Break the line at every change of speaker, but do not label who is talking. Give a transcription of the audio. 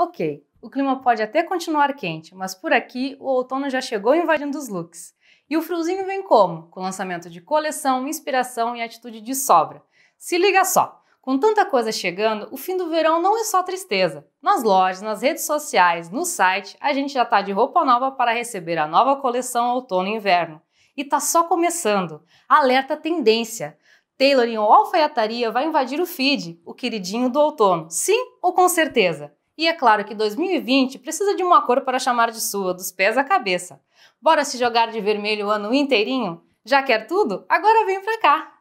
Ok, o clima pode até continuar quente, mas por aqui o outono já chegou invadindo os looks. E o friozinho vem como? Com lançamento de coleção, inspiração e atitude de sobra. Se liga só! Com tanta coisa chegando, o fim do verão não é só tristeza. Nas lojas, nas redes sociais, no site, a gente já tá de roupa nova para receber a nova coleção outono e inverno. E tá só começando. Alerta tendência. Tailoring ou alfaiataria vai invadir o feed, o queridinho do outono. Sim ou com certeza? E é claro que 2020 precisa de uma cor para chamar de sua, dos pés à cabeça. Bora se jogar de vermelho o ano inteirinho? Já quer tudo? Agora vem pra cá!